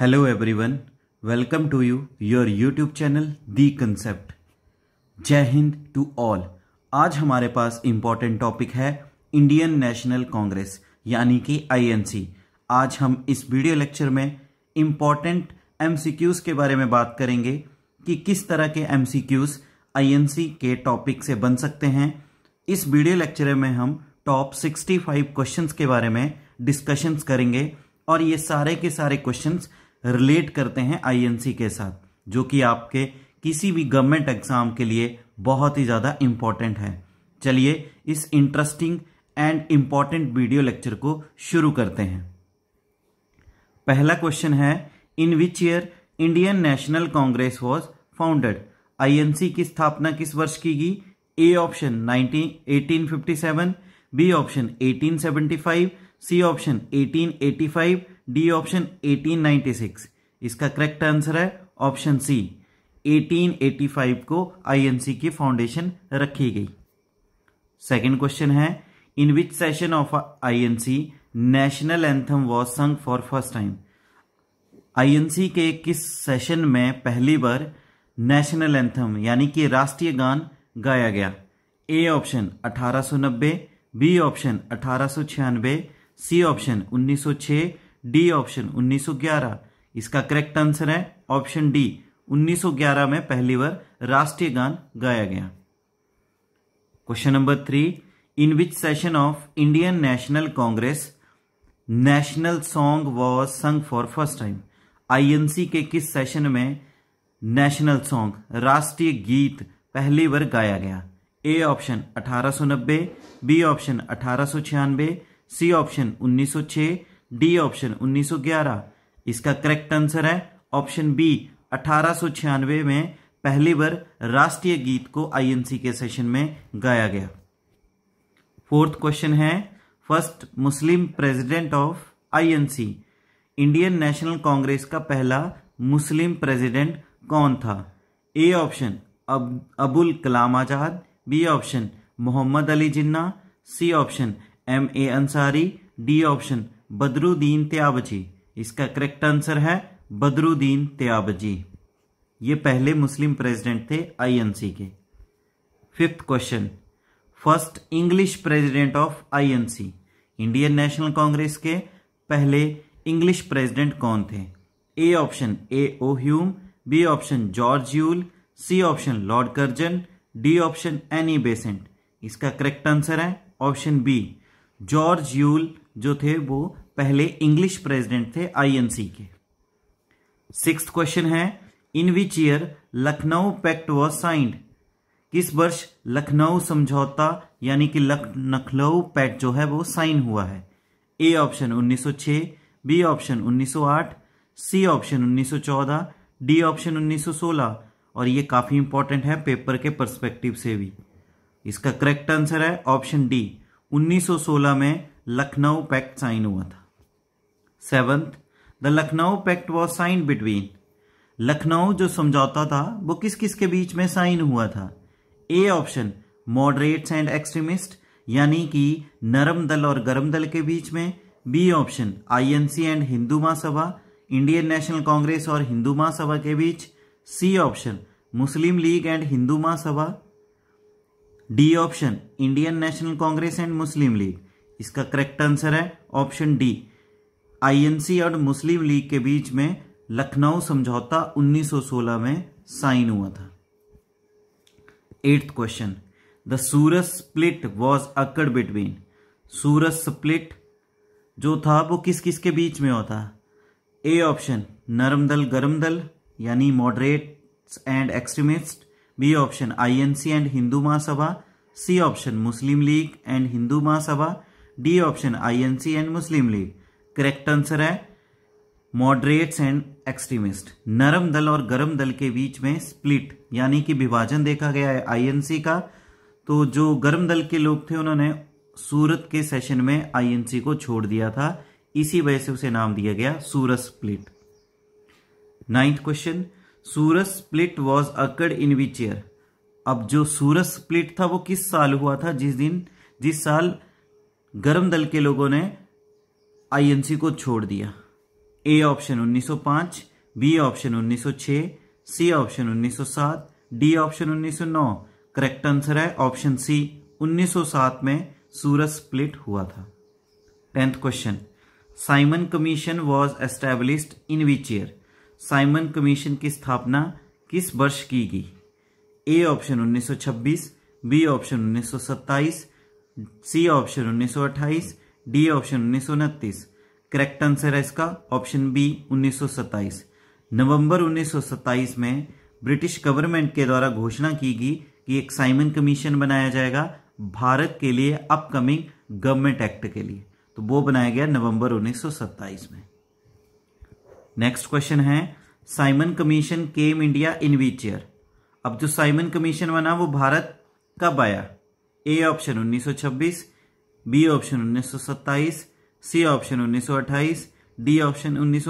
Hello everyone welcome to you your YouTube channel the concept Jai Hind to all आज हमारे पास important topic है Indian national Congress यानी कि आईएनसी आज हम इस वीडियो लेक्चर में इम्पॉर्टेंट एमसीक्यूज के बारे में बात करेंगे कि किस तरह के एमसीक्यूज आईएनसी के टॉपिक से बन सकते हैं इस वीडियो लेक्चर में हम टॉप सिक्सटी फाइव के बारे में डिस्कशंस करेंगे और ये सारे के सारे क्वेश्चंस रिलेट करते हैं आईएनसी के साथ जो कि आपके किसी भी गवर्नमेंट एग्जाम के लिए बहुत ही ज़्यादा इंपॉर्टेंट है चलिए इस interesting and important video lecture को शुरू करते हैं पहला क्वेश्चन है in which year Indian national Congress was founded INC की स्थापना किस वर्ष की गई A option 1857 B option 1875 C option 1885 D option 1896 इसका करेक्ट आंसर है ऑप्शन सी 1885 को आईएनसी की फाउंडेशन रखी गई सेकंड क्वेश्चन है in which session of INC national anthem was sung for first time INC के किस सेशन में पहली बार नेशनल एंथम यानी कि राष्ट्रीय गान गाया गया ए ऑप्शन 1890 बी ऑप्शन अठारह सी ऑप्शन 1906 डी ऑप्शन 1911 इसका करेक्ट आंसर है ऑप्शन डी 1911 में पहली बार राष्ट्रीय गान गाया गया question number three in which session of Indian national Congress national song was sung for first time INC के किस सेशन में नेशनल सॉन्ग राष्ट्रीय गीत पहली बार गाया गया ए ऑप्शन 1890 बी ऑप्शन अठारह सी ऑप्शन 1906 डी ऑप्शन 1911 इसका करेक्ट आंसर है ऑप्शन बी अठारह में पहली बार राष्ट्रीय गीत को आईएनसी के सेशन में गाया गया फोर्थ क्वेश्चन है first Muslim president of INC Indian national Congress का पहला मुस्लिम प्रेसिडेंट कौन था ए ऑप्शन अब Abul Kalam Azad B option Mohammad Ali Jinnah C option M A Ansari D option Badruddin ji इसका करेक्ट आंसर है बदरुद्दीन जी ये पहले मुस्लिम प्रेसिडेंट थे आईएनसी के fifth question first English president of INC Indian national Congress के पहले इंग्लिश प्रेसिडेंट कौन थे ए option A O Hume B option George Yule C option Lord Curzon D option Annie Besant इसका correct answer है option B George Yule जो थे वो पहले इंग्लिश प्रेसिडेंट थे आईएनसी के सिक्स क्वेश्चन है in which year Lucknow pact was signed किस वर्ष लखनऊ समझौता यानी कि लखनऊ पैक्ट जो है वो साइन हुआ है A option 1906 B option 1908 C option 1914 D option 1916 और ये काफ़ी इंपॉर्टेंट है पेपर के परस्पेक्टिव से भी इसका करेक्ट आंसर है ऑप्शन डी 1916 में लखनऊ पैक्ट साइन हुआ था seventh the Lucknow pact was sign between Lucknow जो समझौता था वो किस किस के बीच में साइन हुआ था A option moderates and extremist यानी कि नरम दल और गर्म दल के बीच में B option INC and Hindu Mahasabha Indian national Congress और हिंदू महासभा के बीच C option Muslim League and Hindu Mahasabha D option Indian national Congress and Muslim League इसका करेक्ट आंसर है ऑप्शन डी आईएनसी और मुस्लिम लीग के बीच में लखनऊ समझौता 1916 में साइन हुआ था eighth question the Surat split was occurred between Surat split जो था वो किस किस के बीच में होता ए ऑप्शन नरम दल गरम दल यानी moderate and extremist B option INC and Hindu Mahasabha C option Muslim League and Hindu Mahasabha D option INC and Muslim League correct answer है मॉडरेट्स एंड एक्सट्रीमिस्ट नरम दल और गर्म दल के बीच में स्प्लिट यानी कि विभाजन देखा गया है आईएनसी का तो जो गर्म दल के लोग थे उन्होंने सूरत के सेशन में आईएनसी को छोड़ दिया था इसी वजह से उसे नाम दिया गया Surat split ninth question Surat split was occurred in which year अब जो सूरत स्प्लिट था वो किस साल हुआ था जिस दिन जिस साल गर्म दल के लोगों ने आईएनसी को छोड़ दिया A option 1905, B option 1906, C option 1907, D option 1909। Correct answer है ऑप्शन सी 1907 में सूरज स्प्लिट हुआ था tenth question Simon Commission was established in which year Simon Commission की स्थापना किस वर्ष की गई A option 1926, B option 1927, C option उन्नीस सौ अट्ठाईस डी ऑप्शन उन्नीस सौ उनतीस करेक्ट आंसर है इसका ऑप्शन बी 1927 नवंबर 1927 में ब्रिटिश गवर्नमेंट के द्वारा घोषणा की गई कि एक साइमन कमीशन बनाया जाएगा भारत के लिए अपकमिंग गवर्नमेंट एक्ट के लिए तो वो बनाया गया नवंबर 1927 में नेक्स्ट क्वेश्चन है Simon commission came India in which year अब जो साइमन कमीशन बना वो भारत कब आया A option 1926 B option 1927 C option 1928 D option उन्नीस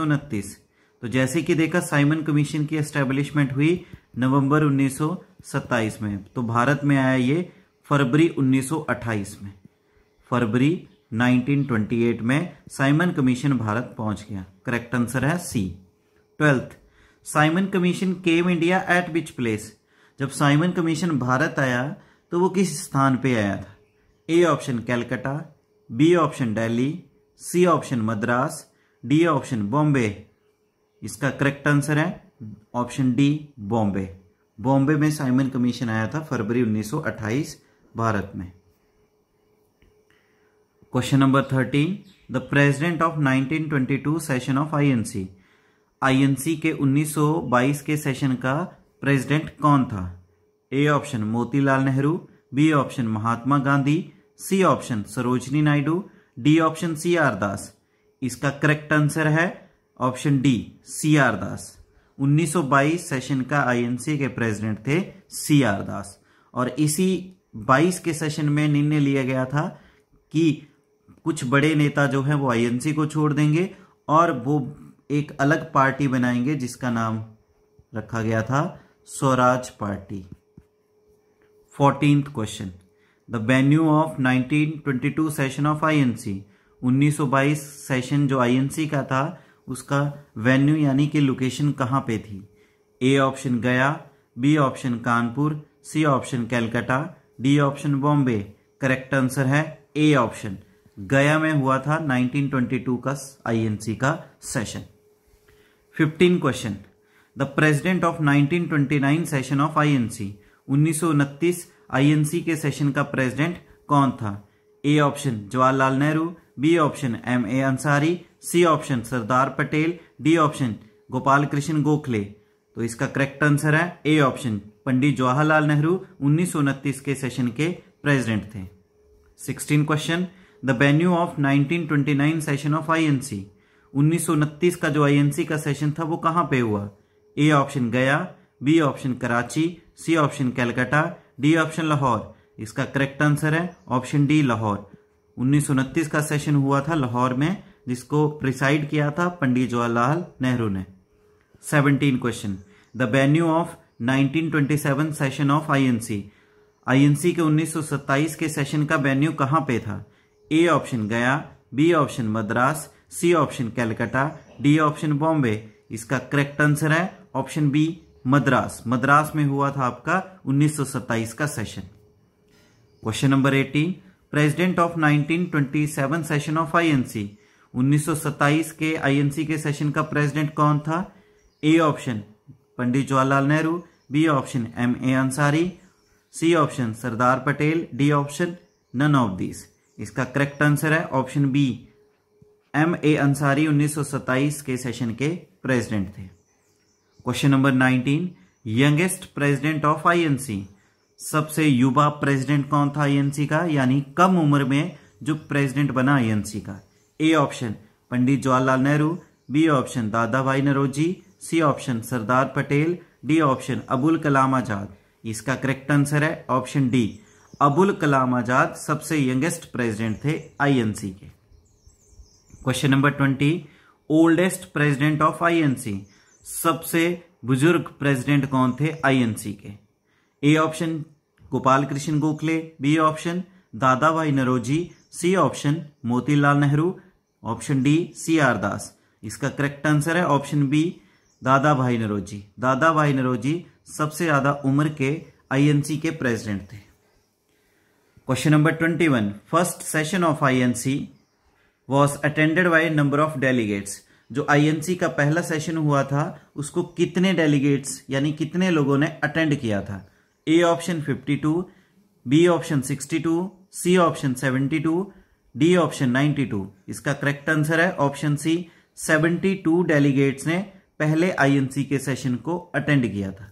तो जैसे कि देखा साइमन कमीशन की एस्टेब्लिशमेंट हुई नवंबर 1927 में तो भारत में आया ये फरवरी 1928 में फरवरी 1928 में साइमन कमीशन भारत पहुंच गया करेक्ट आंसर है C twelfth Simon commission came India at which place जब साइमन कमीशन भारत आया तो वो किस स्थान पे आया था A option Calcutta B option Delhi C option Madras D option Bombay इसका करेक्ट आंसर है ऑप्शन डी बॉम्बे बॉम्बे में साइमन कमीशन आया था फरवरी 1928 भारत में question number thirteen the president of 1922 session of INC INC के 1922 के सेशन का प्रेसिडेंट कौन था A option Motilal Nehru B option Mahatma Gandhi C option Sarojini Naidu D option C R Das इसका करेक्ट आंसर है option D C R Das 1922 session का आई के प्रेसिडेंट थे सी आर दास और इसी 22 के सेशन में निर्णय लिया गया था कि कुछ बड़े नेता जो हैं वो आई को छोड़ देंगे और वो एक अलग पार्टी बनाएंगे जिसका नाम रखा गया था Swaraj party fourteen question the venue of 1922 session of INC 1922 session जो आईएनसी का था उसका वेन्यू यानी कि लोकेशन कहाँ पे थी A option Gaya B option Kanpur C option Calcutta D option Bombay correct answer है ए ऑप्शन गया में हुआ था 1922 का आईएनसी का session 15 question the president of 1929 session of INC उन्नीस आईएनसी के सेशन का प्रेसिडेंट कौन था A option Jawaharlal Nehru B option M A Ansari C option Sardar Patel D option Gopal Krishna Gokhale तो इसका करेक्ट आंसर है ए ऑप्शन पंडित जवाहरलाल नेहरू उन्नीस के सेशन के प्रेसिडेंट थे 16 question the venue of 1929 session of INC एन का जो आईएनसी का सेशन था वो कहां पे हुआ A option Gaya B option Karachi C option Calcutta D option Lahore इसका करेक्ट आंसर है ऑप्शन डी लाहौर उन्नीस का सेशन हुआ था लाहौर में जिसको प्रिसाइड किया था पंडित जवाहरलाल नेहरू ने seventeen question the venue of 1927 session of INC INC के 1927 के सेशन का वेन्यू कहाँ पे था A option Gaya B option Madras C option Calcutta D option Bombay इसका करेक्ट आंसर है ऑप्शन बी मद्रास मद्रास में हुआ था आपका 1927 का session question number 18 president of 1927 session of INC 1927 के आईएनसी के सेशन का प्रेसिडेंट कौन था A option Pandit Jawaharlal Nehru B option M A Ansari C option Sardar Patel D option none of this इसका करेक्ट आंसर है option B M A Ansari 1927 के सेशन के president थे question number nineteen youngest president of INC सबसे युवा प्रेसिडेंट कौन था आईएनसी का यानी कम उम्र में जो प्रेसिडेंट बना आईएनसी का A option Pandit Jawaharlal Nehru B option दादा भाई Naoroji C option Sardar Patel D option Abul Kalam Azad इसका करेक्ट आंसर है ऑप्शन डी अबुल कलाम आजाद सबसे यंगेस्ट प्रेसिडेंट थे आईएनसी के question number twenty oldest president of INC सबसे बुजुर्ग प्रेसिडेंट कौन थे आईएनसी के A option Gopal Krishna Gokhale B option दादा भाई Naoroji C option Motilal Nehru option D C R Das इसका करेक्ट आंसर है ऑप्शन बी दादा भाई नरोजी दादा भाई नरोजी सबसे ज्यादा उम्र के आईएनसी के प्रेसिडेंट थे question number twenty one first session of INC was attended by number of delegates जो आईएनसी का पहला सेशन हुआ था उसको कितने डेलीगेट्स यानी कितने लोगों ने अटेंड किया था A option 52, B option 62, C option 72, D option 92। इसका करेक्ट आंसर है ऑप्शन सी 72 डेलीगेट्स ने पहले आईएनसी के सेशन को अटेंड किया था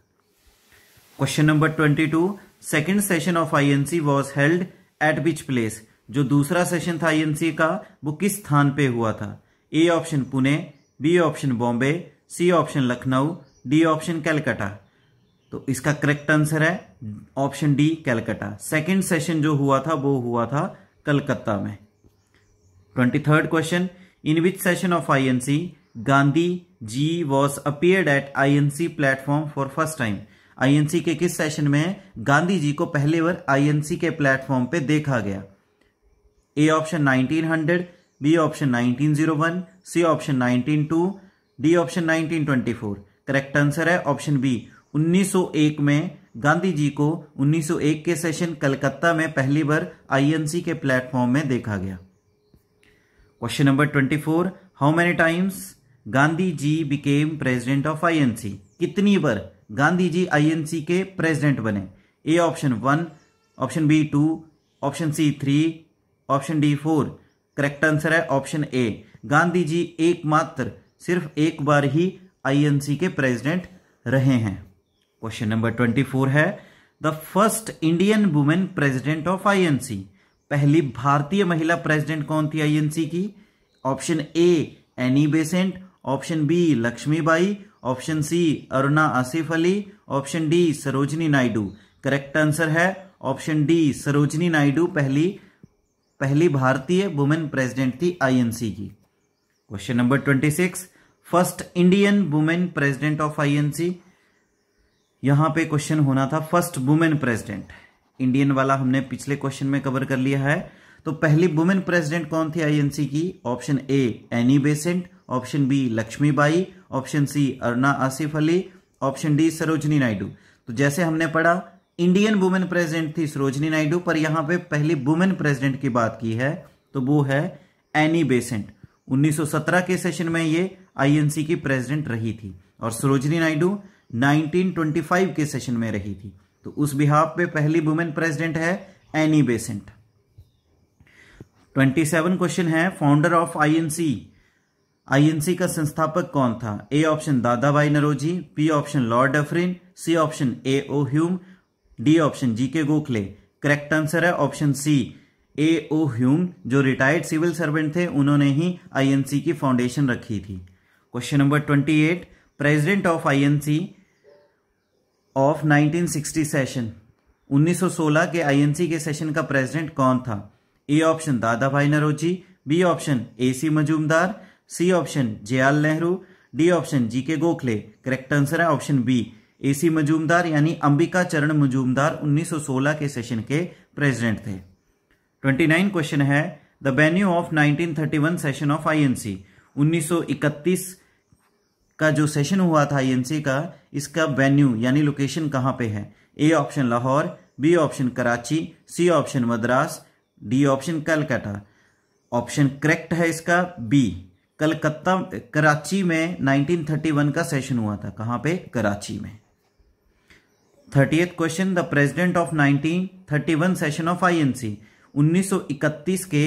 question number 22, second session of INC was held at which place जो दूसरा सेशन था आईएनसी का वो किस स्थान पे हुआ था A option Pune B option Bombay C option Lucknow D option Calcutta तो इसका करेक्ट आंसर है option D Calcutta second session जो हुआ था वो हुआ था कलकत्ता में twenty third question in which session of INC Gandhi ji was appeared at INC platform for first time INC के किस सेशन में गांधी जी को पहले बार आईएनसी के प्लेटफॉर्म पे देखा गया A option hundred B option 1901, C option 192, D option 1924। Correct answer है ऑप्शन बी 1901 में गांधी जी को 1901 के सेशन कलकत्ता में पहली बार आईएनसी के प्लेटफॉर्म में देखा गया question number 24 how many times Gandhi ji became president of INC कितनी बार गांधी जी आईएनसी के प्रेसिडेंट बने A option one option B two option C three option D four correct answer है ऑप्शन ए गांधी जी एकमात्र सिर्फ एक बार ही आईएनसी के प्रेसिडेंट रहे हैं क्वेश्चन नंबर ट्वेंटी फोर है the first Indian women president of INC पहली भारतीय महिला प्रेसिडेंट कौन थी आईएनसी की option A Annie Besant option B Lakshmibai option C Aruna Asaf Ali option D Sarojini Naidu correct answer है ऑप्शन डी सरोजनी नायडू पहली पहली भारतीय वुमेन प्रेसिडेंट थी आईएनसी की question number twenty six first Indian women president of INC यहां पे क्वेश्चन होना था फर्स्ट वुमेन प्रेसिडेंट इंडियन वाला हमने पिछले क्वेश्चन में कवर कर लिया है तो पहली वुमेन प्रेसिडेंट कौन थी आईएनसी की option A Annie Besant option B Lakshmibai option C Aruna Asaf Ali option D Sarojini Naidu तो जैसे हमने पढ़ा इंडियन वुमेन प्रेसिडेंट थी सरोजनी नायडू पर यहां पे पहली वुमेन प्रेसिडेंट की बात की है तो वो है एनी बेसेंट 1917 के सेशन में ये आईएनसी की प्रेसिडेंट रही थी और सरोजनी नायडू 1925 के सेशन में रही थी तो उस बिहाफ पे पहली वुमेन प्रेसिडेंट है एनी बेसेंट 27 क्वेश्चन है फाउंडर ऑफ आईएनसी आईएनसी का संस्थापक कौन था A option Dadabhai Naoroji B option Lord Dufferin C option A O Hume D option G K Gokhale correct answer है option C A O Hume जो retired civil servant थे उन्होंने ही आईएनसी की फाउंडेशन रखी थी question number twenty eight president of INC of 1960 session 1916 के INC के सेशन का प्रेसिडेंट कौन था ए ऑप्शन दादा भाई Naoroji B option A C Majumdar C option जयाल Nehru D option G K Gokhale correct answer है ऑप्शन बी एसी मजूमदार यानी अंबिका चरण मजूमदार 1916 के सेशन के प्रेसिडेंट थे 29 क्वेश्चन है the venue of 1931 session of INC 1931 का जो सेशन हुआ था आईएनसी का इसका वेन्यू यानी लोकेशन कहाँ पे है A option Lahore B option Karachi C option Madras D option Calcutta option correct है इसका बी कलकत्ता कराची में 1931 का सेशन हुआ था कहाँ पे कराची में thirtieth question the president of 1931 session of INC 1931 के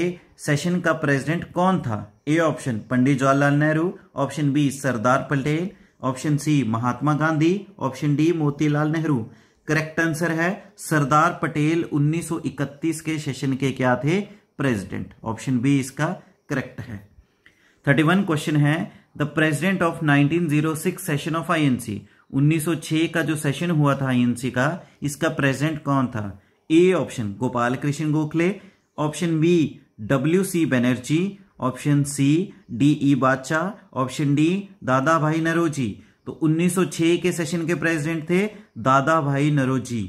सेशन का प्रेसिडेंट कौन था A option Pandit Jawaharlal Nehru option B Sardar Patel option C Mahatma Gandhi option D Motilal Nehru correct answer है सरदार पटेल 1931 के सेशन के क्या थे प्रेसिडेंट ऑप्शन बी इसका करेक्ट है 31 क्वेश्चन है the president of 1906 session of INC 1906 का जो सेशन हुआ था आई e का इसका प्रेजेंट कौन था A option Gopal Krishna Gokhale option B W C Banerjee option C D E Badshah option D दादा भाई नरोजी तो 1906 के सेशन के प्रेसिडेंट थे दादा भाई Naoroji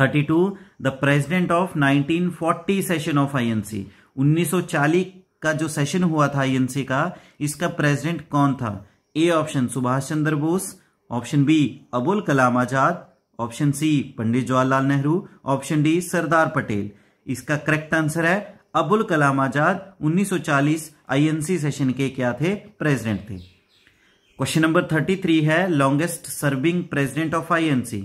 32 the president of 1940 session of INC 1940 का जो सेशन हुआ था आईएनसी e का इसका प्रेसिडेंट कौन था A option Subhash Chandra Bose option B Abul Kalam Azad option C Pandit Jawaharlal Nehru option D Sardar Patel इसका करेक्ट आंसर है अबुल कलाम आजाद 1940 आईएनसी सेशन के क्या थे प्रेसिडेंट थे क्वेश्चन नंबर 33 है longest serving president of INC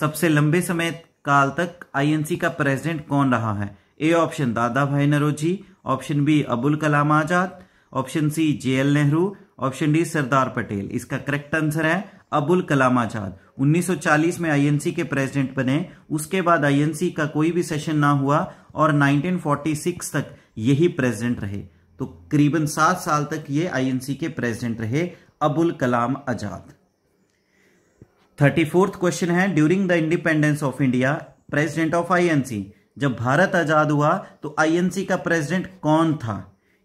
सबसे लंबे समय काल तक आईएनसी का प्रेसिडेंट कौन रहा है ए ऑप्शन दादा भाई Naoroji option B Abul Kalam Azad option C J L Nehru option D Sardar Patel इसका करेक्ट आंसर है अबुल कलाम आजाद 1940 में आईएनसी के प्रेसिडेंट बने उसके बाद आईएनसी का कोई भी सेशन ना हुआ और 1946 तक यही प्रेसिडेंट रहे तो करीबन सात साल तक ये आईएनसी के प्रेसिडेंट रहे Abul Kalam Azad thirty fourth question है during the independence of India president of INC जब भारत आजाद हुआ तो आईएनसी का प्रेसिडेंट कौन था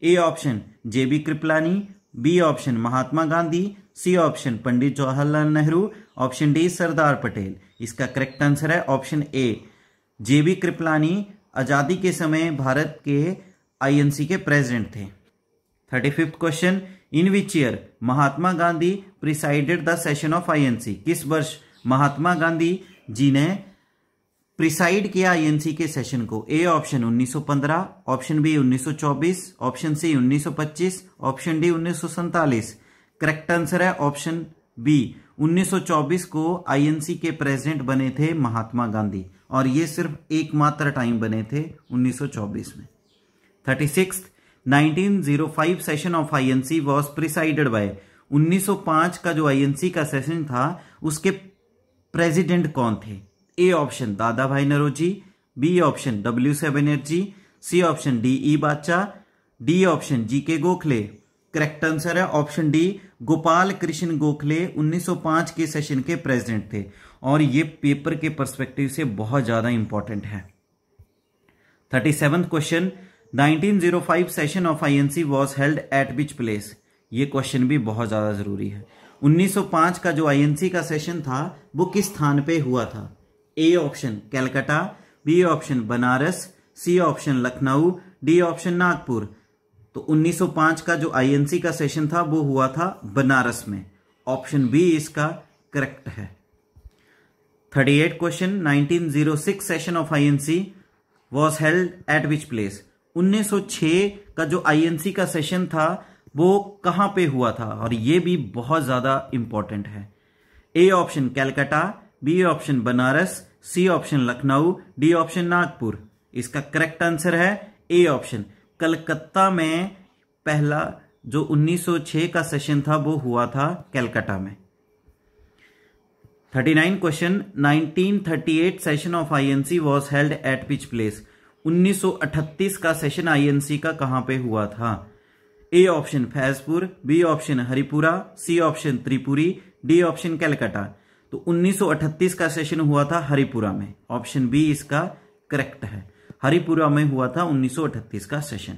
A option J B Kripalani B option Mahatma Gandhi C option Pandit Jawaharlal Nehru option D Sardar Patel इसका करेक्ट आंसर है option A J B Kripalani आज़ादी के समय भारत के आईएनसी के प्रेसिडेंट थे thirty fifth question in which year Mahatma Gandhi presided the session of INC किस वर्ष महात्मा गांधी जी ने प्रिसाइड किया आईएनसी के सेशन को A option 1915 option B 1924 option C 1925 option D उन्नीस करेक्ट आंसर है ऑप्शन बी 1924 को आईएनसी के प्रेसिडेंट बने थे महात्मा गांधी और ये सिर्फ एकमात्र टाइम बने थे 1924 में thirty six 1905 session of INC was presided by 1905 का जो आईएनसी का सेशन था उसके प्रेसिडेंट कौन थे ए ऑप्शन दादा भाई Naoroji B option W C Banerjee C option D E Badshah D option G K Gokhale correct answer है ऑप्शन डी गोपाल कृष्ण गोखले 1905 के सेशन के प्रेसिडेंट थे और ये पेपर के पर्सपेक्टिव से बहुत ज्यादा इंपॉर्टेंट है thirty seven question 1905 session of INC was held at which place ये क्वेश्चन भी बहुत ज्यादा जरूरी है 1905 का जो आईएनसी का सेशन था वो किस स्थान पे हुआ था A option Calcutta B option Banaras C option Lucknow D option Nagpur तो 1905 का जो आईएनसी का सेशन था वो हुआ था बनारस में ऑप्शन बी इसका करेक्ट है 38 question 1906 session of INC was held at which place 1906 का जो आईएनसी का सेशन था वो कहां पे हुआ था और ये भी बहुत ज़्यादा इंपॉर्टेंट है A option Calcutta B option Banaras C option Lucknow D option Nagpur इसका करेक्ट आंसर है ए ऑप्शन कलकत्ता में पहला जो 1906 का सेशन था वो हुआ था कैलकाटा में 39 question 1938 session of INC was held at which place 1938 का सेशन आईएनसी का कहां पे हुआ था A option Faizpur B option Haripura C option Tripuri D option Calcutta तो 1938 का सेशन हुआ था हरिपुरा में ऑप्शन बी इसका करेक्ट है हरिपुरा में हुआ था 1938 का सेशन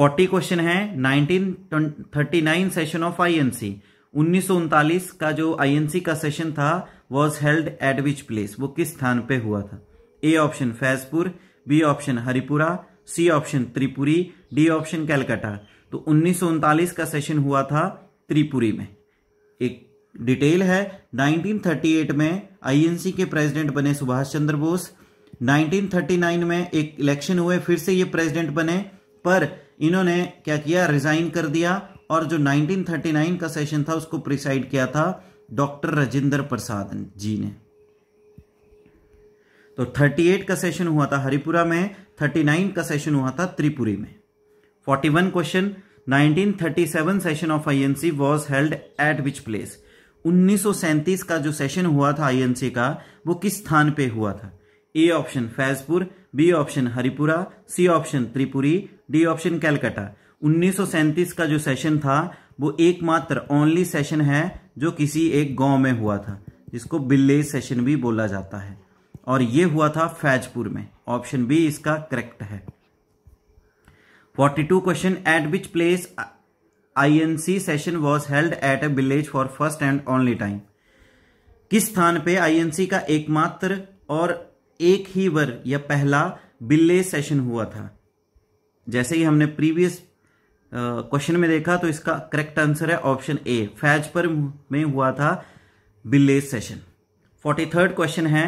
40 क्वेश्चन है 1939 सेशन ऑफ आईएनसी उन्नीस का जो आईएनसी का सेशन था was held at which place वो किस स्थान पे हुआ था A option Faizpur B option Haripura C option Tripuri D option Calcutta तो उन्नीस का सेशन हुआ था त्रिपुरी में एक डिटेल है 1938 में आईएनसी के प्रेसिडेंट बने सुभाष चंद्र बोस 1939 में एक इलेक्शन हुए फिर से ये प्रेसिडेंट बने पर इन्होंने क्या किया रिजाइन कर दिया और जो 1939 का सेशन था उसको प्रिसाइड किया था डॉक्टर राजेंद्र प्रसाद जी ने तो 38 का सेशन हुआ था हरिपुरा में 39 का सेशन हुआ था त्रिपुरी में 41 question 1937 session of INC was held at which place 1937 का जो सेशन हुआ था आईएनसी का वो किस स्थान पे हुआ था A option Faizpur B option Haripura C option Tripuri D option Calcutta 1937 का जो सेशन था वो एकमात्र ओनली सेशन है जो किसी एक गांव में हुआ था जिसको बिल्ले सेशन भी बोला जाता है और ये हुआ था फैजपुर में ऑप्शन बी इसका करेक्ट है 42 question at which place INC session was held at a village for first and only time किस स्थान पे आईएनसी का एकमात्र और एक ही वर या पहला विलेज सेशन हुआ था जैसे ही हमने प्रीवियस क्वेश्चन में देखा तो इसका करेक्ट आंसर है ऑप्शन ए फैजपुर में हुआ था village session forty third question है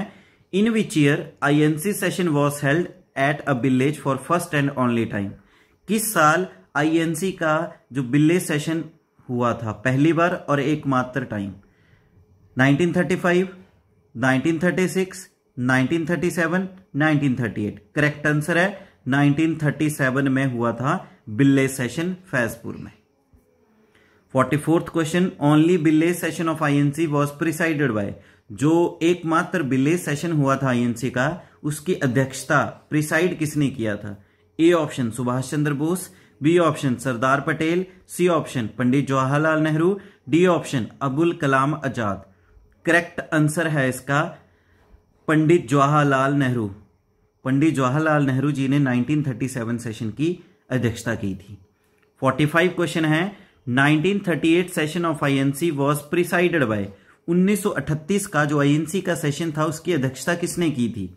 in which year INC session was held at a village for first and only time किस साल आईएनसी का जो बिल्ले सेशन हुआ था पहली बार और एकमात्र टाइम 1935, 1936, 1937, 1938 करेक्ट आंसर है 1937 में हुआ था बिल्ले सेशन फैजपुर में फोर्टी फोर्थ क्वेश्चन ओनली बिल्ले session of INC was presided by जो एकमात्र बिल्ले सेशन हुआ था आईएनसी का उसकी अध्यक्षता प्रिसाइड किसने किया था A option Subhash Chandra Bose B option Sardar Patel C option Pandit Jawaharlal Nehru D option Abul Kalam Azad correct answer है इसका पंडित जवाहरलाल नेहरू पंडित जवाहरलाल नेहरू जी ने 1937 सेशन की अध्यक्षता की थी 45 क्वेश्चन है 1938 session of INC was presided by 1938 का जो आईएनसी का सेशन था उसकी अध्यक्षता किसने की थी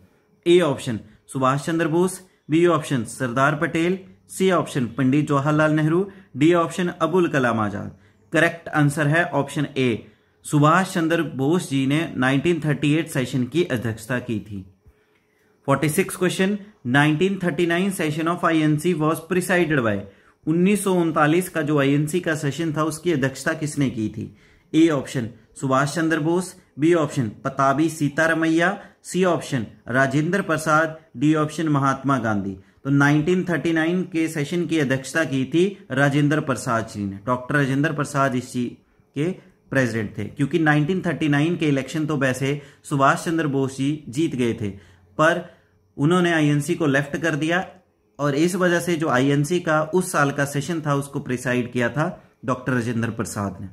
A option Subhash Chandra Bose B option Sardar Patel C option Pandit Jawaharlal Nehru D option Abul Kalam Azad correct answer है ऑप्शन ए सुभाष चंद्र बोस जी ने 1938 सेशन की अध्यक्षता की थी 46 question 1939 session of INC was presided by उन्नीस का जो आईएनसी का सेशन था उसकी अध्यक्षता किसने की थी A option Subhash Chandra Bose B option Pattabhi Sitaramayya C option Rajendra Prasad D option Mahatma Gandhi तो 1939 के सेशन की अध्यक्षता की थी राजेंद्र प्रसाद जी ने डॉक्टर राजेंद्र प्रसाद इस जी के प्रेसिडेंट थे क्योंकि 1939 के इलेक्शन तो वैसे सुभाष चंद्र बोस जी जीत गए थे पर उन्होंने आईएनसी को लेफ्ट कर दिया और इस वजह से जो आईएनसी का उस साल का सेशन था उसको प्रिसाइड किया था डॉक्टर राजेंद्र प्रसाद ने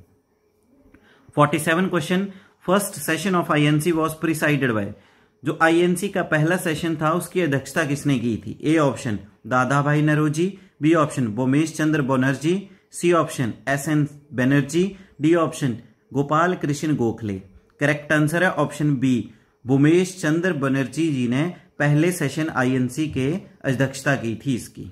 47 question first session of INC was presided by जो आईएनसी का पहला सेशन था उसकी अध्यक्षता किसने की थी ए ऑप्शन दादा भाई Naoroji B option Bomesh Chandra Bonnerjee C option S N Banerjee D option Gopal Krishna Gokhale correct answer है ऑप्शन बी बोमेश चंद्र बनर्जी जी ने पहले सेशन आईएनसी के अध्यक्षता की थी इसकी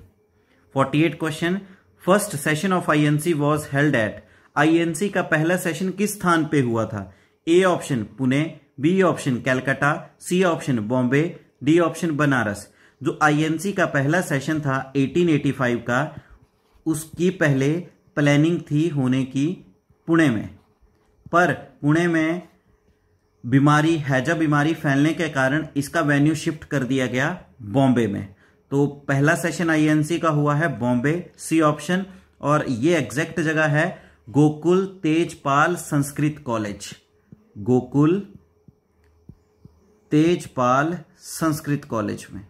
48 question first session of INC was held at INC का पहला सेशन किस स्थान पे हुआ था A option Pune B option Calcutta C option Bombay D option Banaras जो आईएमसी का पहला सेशन था 1885 का उसकी पहले प्लानिंग थी होने की पुणे में पर पुणे में बीमारी हैजा बीमारी फैलने के कारण इसका वेन्यू शिफ्ट कर दिया गया बॉम्बे में तो पहला सेशन आईएनसी का हुआ है बॉम्बे सी ऑप्शन और ये एग्जैक्ट जगह है गोकुल तेजपाल संस्कृत कॉलेज गोकुल तेजपाल संस्कृत कॉलेज में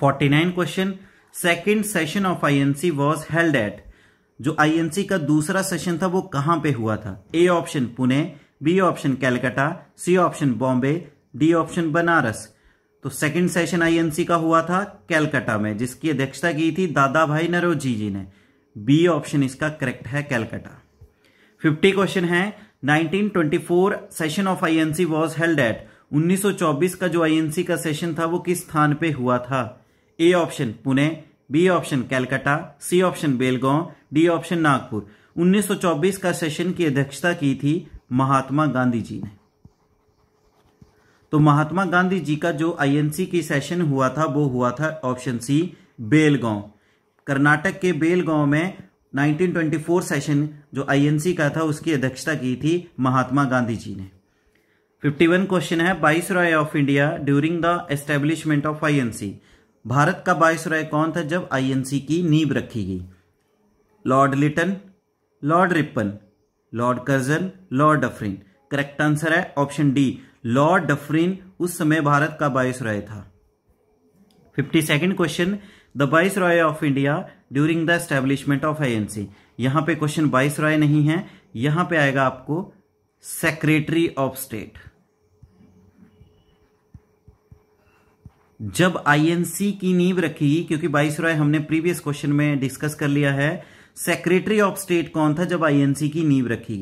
forty nine question second session of INC was held at जो आईएनसी का दूसरा सेशन था वो कहां पे हुआ था A option Pune B option Calcutta C option Bombay D option Banaras तो सेकंड सेशन आईएनसी का हुआ था कैलकाटा में जिसकी अध्यक्षता की थी दादा भाई नरोजी जी ने बी ऑप्शन इसका करेक्ट है कैलकाटा फिफ्टी क्वेश्चन है 1924 session of INC was held at 1924 का जो आईएनसी का सेशन था वो किस स्थान पे हुआ था A option Pune B option Calcutta C option Belgaum D option Nagpur 1924 का सेशन की अध्यक्षता की थी महात्मा गांधी जी ने तो महात्मा गांधी जी का जो आईएनसी की सेशन हुआ था वो हुआ था ऑप्शन सी बेलगांव कर्नाटक के बेलगांव में 1924 सेशन जो आईएनसी का था उसकी अध्यक्षता की थी महात्मा गांधी जी ने 51 क्वेश्चन है viceroy of India during the establishment of INC भारत का बाईस रॉय कौन था जब आईएनसी की नींब रखी गई Lord Lytton Lord Ripon Lord Curzon Lord Dufferin correct answer है ऑप्शन डी लॉर्ड डफरिन उस समय भारत का बाईस रॉय था fifty second question the viceroy of India during the establishment of INC यहां पे क्वेश्चन बाईस राय नहीं है यहां पे आएगा आपको सेक्रेटरी ऑफ स्टेट जब आईएनसी की नींव रखी क्योंकि बाईस राय हमने प्रीवियस क्वेश्चन में डिस्कस कर लिया है सेक्रेटरी ऑफ स्टेट कौन था जब आईएनसी की नींव रखी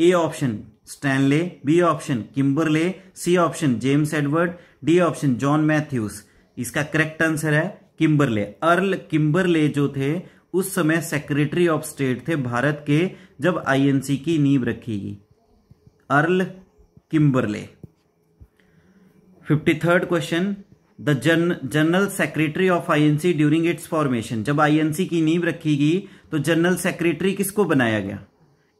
A option Stanley B option Kimberley C option James Edward D option John Matthews इसका करेक्ट आंसर है किम्बरले अर्ल किम्बरले जो थे उस समय सेक्रेटरी ऑफ स्टेट थे भारत के जब आईएनसी की नींव रखी गई Earl Kimberley fifty third question the जन general secretary of INC during its formation जब आईएनसी की नींव रखी गई तो जनरल सेक्रेटरी किसको बनाया गया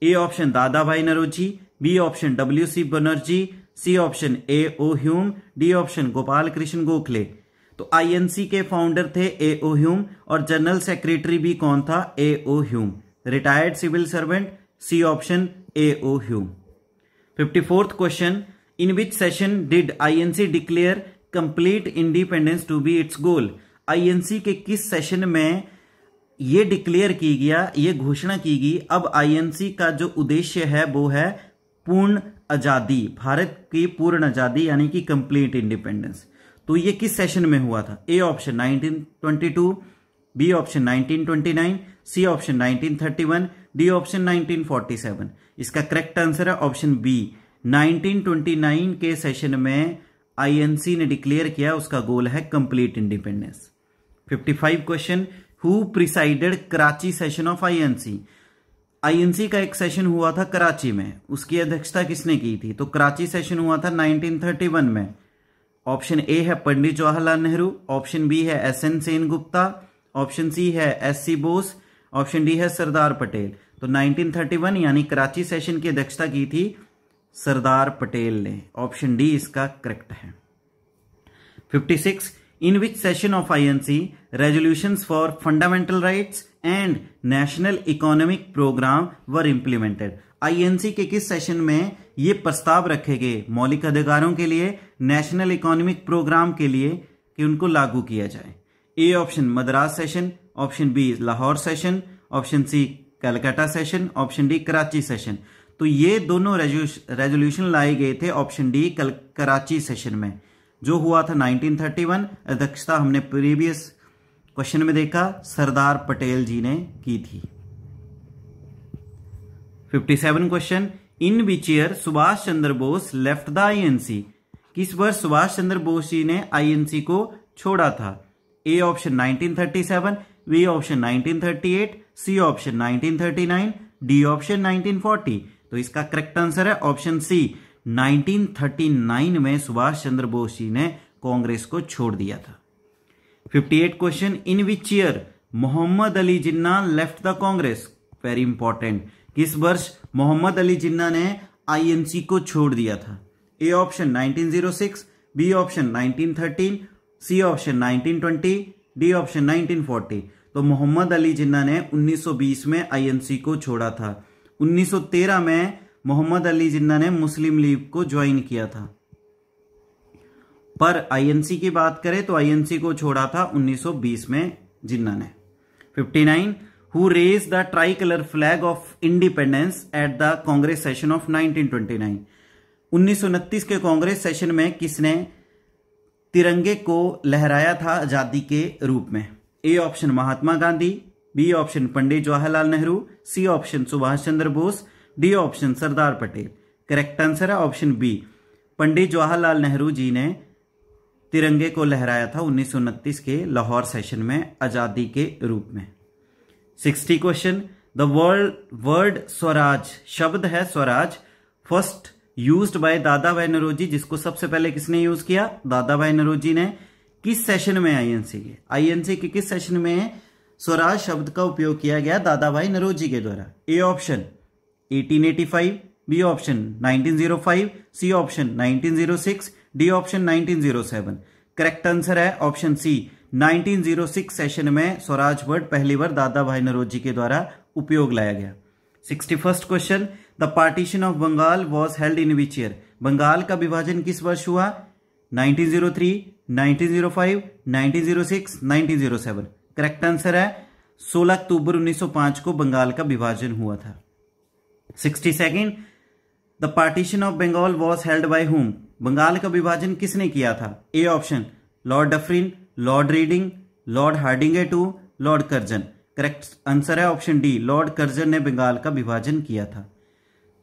ए ऑप्शन दादा भाई Naoroji B option W C Banerjee C option A O Hume D option Gopal Krishna Gokhale तो आईएनसी के फाउंडर थे ए ओ ह्यूम और जनरल सेक्रेटरी भी कौन था A O Hume retired civil servant C option A O Hume fifty fourth question in which session did INC declare complete independence to be its goal INC के किस session में ये declare की गया ये घोषणा की गई अब आईएनसी का जो उद्देश्य है वो है पूर्ण आज़ादी भारत की पूर्ण आज़ादी यानी कि कंप्लीट इंडिपेंडेंस तो ये किस सेशन में हुआ था A option 1922 B option 1929 C option 1931 D option 1947 इसका करेक्ट आंसर है ऑप्शन बी 1929 के सेशन में आईएनसी ने डिक्लेयर किया उसका गोल है complete independence 55 question who presided Karachi session of INC INC का एक सेशन हुआ था कराची में उसकी अध्यक्षता किसने की थी तो कराची सेशन हुआ था 1931 में ऑप्शन ए है पंडित जवाहरलाल नेहरू ऑप्शन बी है S N Sen Gupta option C है S C Bose option D है सरदार पटेल तो 1931 यानी कराची सेशन की अध्यक्षता की थी सरदार पटेल ने ऑप्शन डी इसका करेक्ट है 56 session of I of INC resolution for fundamental rights and national economic programme were implemented INC के किस सेशन में ये प्रस्ताव रखे गए मौलिक अधिकारों के लिए नेशनल इकोनॉमिक प्रोग्राम के लिए कि उनको लागू किया जाए A option Madras session option B Lahore session option C Calcutta session option D Karachi session तो ये दोनों रेजोल्यूशन लाए गए थे ऑप्शन डी कल कराची सेशन में जो हुआ था 1931 अध्यक्षता हमने प्रीवियस क्वेश्चन में देखा सरदार पटेल जी ने की थी 57 question in which year Subhash Chandra Bose left the INC किस वर्ष सुभाष चंद्र बोस जी ने आईएनसी को छोड़ा था A option 1937 B option 1938 C option 1939 D option 1940 तो इसका करेक्ट आंसर है ऑप्शन सी 1939 में सुभाष चंद्र बोस जी ने कांग्रेस को छोड़ दिया था 58 question in which year Mohammad Ali Jinnah left the Congress very important किस वर्ष मोहम्मद अली जिन्ना ने आईएमसी को छोड़ दिया था A option 1906, B option 1913, C option 1920, D option 1940। तो मोहम्मद अली जिन्ना ने 1920 में आईएमसी को छोड़ा था 1913 में मोहम्मद अली जिन्ना ने मुस्लिम लीग को ज्वाइन किया था पर आईएनसी की बात करें तो आईएनसी को छोड़ा था 1920 में जिन्ना ने 59 who raised the tricolor flag of independence at the Congress session of 1929. 1929 के कांग्रेस सेशन में किसने तिरंगे को लहराया था आजादी के रूप में A option Mahatma Gandhi B option Pandit Jawaharlal Nehru C option Subhash Chandra Bose D option Sardar Patel correct answer है ऑप्शन बी पंडित जवाहरलाल नेहरू जी ने तिरंगे को लहराया था उन्नीस के लाहौर सेशन में आज़ादी के रूप में sixty question the world word Swaraj शब्द है स्वराज फर्स्ट यूज बाय दादा भाई नरोजी जिसको सबसे पहले किसने यूज किया दादा भाई नरोजी ने किस सेशन में आईएनसी के आईएनसी के किस सेशन में स्वराज शब्द का उपयोग किया गया दादा भाई नरोजी के द्वारा A option 1885 B option 1905 C option 1906 D option 1907 correct answer है ऑप्शन सी 1906 सेशन में स्वराज वर्ड पहली बार दादा भाई नरोजी के द्वारा उपयोग लाया गया sixty first question the partition of Bengal was held in which year Bengal का विभाजन किस वर्ष हुआ 1903, 1905, 1906, 1907 करेक्ट आंसर है 16 अक्टूबर 1905 को बंगाल का विभाजन हुआ था sixty second the partition of Bengal was held by whom Bengal का विभाजन किसने किया था A option Lord Dufferin Lord Reading Lord Hardinge two Lord Curzon correct answer है ऑप्शन डी लॉर्ड कर्जन ने बंगाल का विभाजन किया था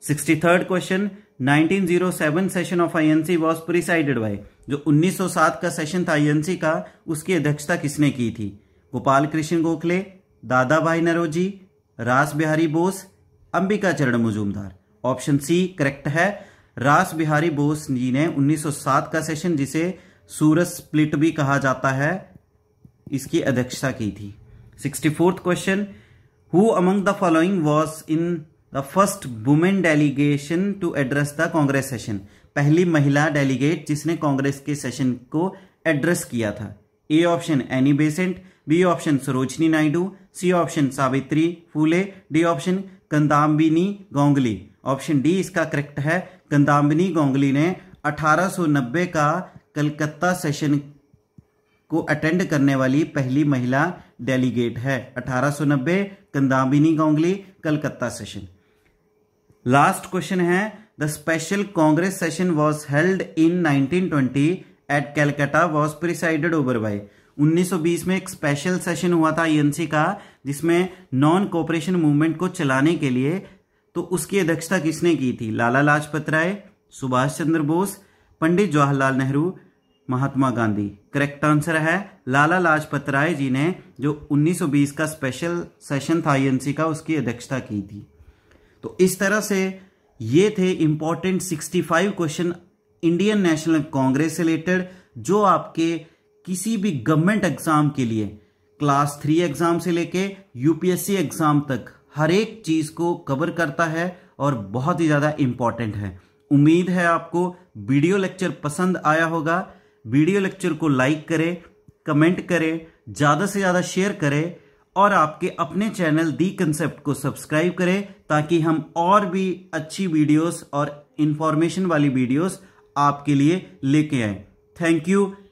sixty third question 1907 session of INC was presided by जो 1907 का सेशन था आईएनसी का उसकी अध्यक्षता किसने की थी गोपाल कृष्ण गोखले दादा भाई नरोजी रास बिहारी बोस अंबिका चरण मुजूमदार ऑप्शन सी करेक्ट है रास बिहारी बोस जी ने 1907 का सेशन जिसे सूरज स्प्लिट भी कहा जाता है इसकी अध्यक्षता की थी sixty fourth question who among the following was in the first women delegation to address the Congress session पहली महिला डेलीगेट जिसने कांग्रेस के सेशन को एड्रेस किया था A option Annie Besant B option Sarojini Naidu C option Savitri Phule D option Kadambini Ganguly option D इसका correct है कंदाम्बिनी गोंगली ने 1890 का कलकत्ता सेशन को अटेंड करने वाली पहली महिला डेलीगेट है 1890 Kadambini Ganguly Calcutta session last question है the special Congress session was held in 1920 at Calcutta was presided over by 1920 में एक स्पेशल सेशन हुआ था आईएनसी का जिसमें नॉन कोऑपरेशन मूवमेंट को चलाने के लिए तो उसकी अध्यक्षता किसने की थी लाला लाजपत राय सुभाष चंद्र बोस पंडित जवाहरलाल नेहरू महात्मा गांधी करेक्ट आंसर है लाला लाजपत राय जी ने जो 1920 का स्पेशल सेशन था आईएनसी का उसकी अध्यक्षता की थी तो इस तरह से ये थे important 65 question Indian national Congress related जो आपके किसी भी गवर्नमेंट एग्जाम के लिए क्लास थ्री एग्जाम से लेके यूपीएससी एग्जाम तक हर एक चीज को कवर करता है और बहुत ही ज्यादा इंपॉर्टेंट है उम्मीद है आपको वीडियो लेक्चर पसंद आया होगा वीडियो लेक्चर को लाइक करें कमेंट करें ज़्यादा से ज़्यादा शेयर करें और आपके अपने चैनल दी कंसेप्ट को सब्सक्राइब करें ताकि हम और भी अच्छी वीडियोस और इन्फॉर्मेशन वाली वीडियोस आपके लिए लेके आए थैंक यू